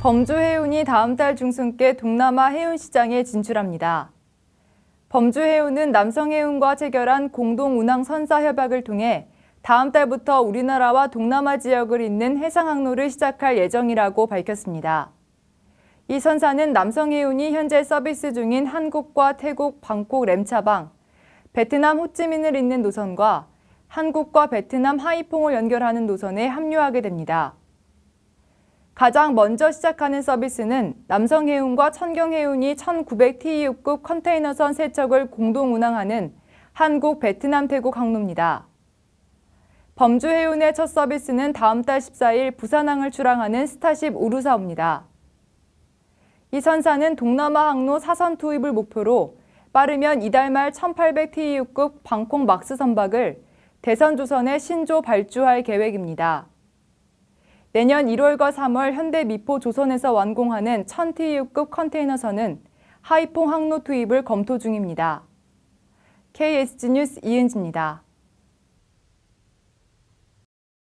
범주해운이 다음 달 중순께 동남아 해운시장에 진출합니다. 범주해운은 남성해운과 체결한 공동운항선사협약을 통해 다음 달부터 우리나라와 동남아 지역을 잇는 해상항로를 시작할 예정이라고 밝혔습니다. 이 선사는 남성해운이 현재 서비스 중인 한국과 태국, 방콕 램차방, 베트남 호찌민을 잇는 노선과 한국과 베트남 하이퐁을 연결하는 노선에 합류하게 됩니다. 가장 먼저 시작하는 서비스는 남성해운과 천경해운이 1900TEU급 컨테이너선 세척을 공동 운항하는 한국 베트남 태국 항로입니다. 범주해운의 첫 서비스는 다음 달 14일 부산항을 출항하는 스타쉽 우루사입니다. 이 선사는 동남아 항로 사선 투입을 목표로 빠르면 이달 말 1800TEU급 방콕 막스 선박을 대선조선에 신조 발주할 계획입니다. 내년 1월과 3월 현대 미포 조선에서 완공하는 1000TU급 컨테이너선은 하이퐁 항로 투입을 검토 중입니다. KSG 뉴스 이은지입니다.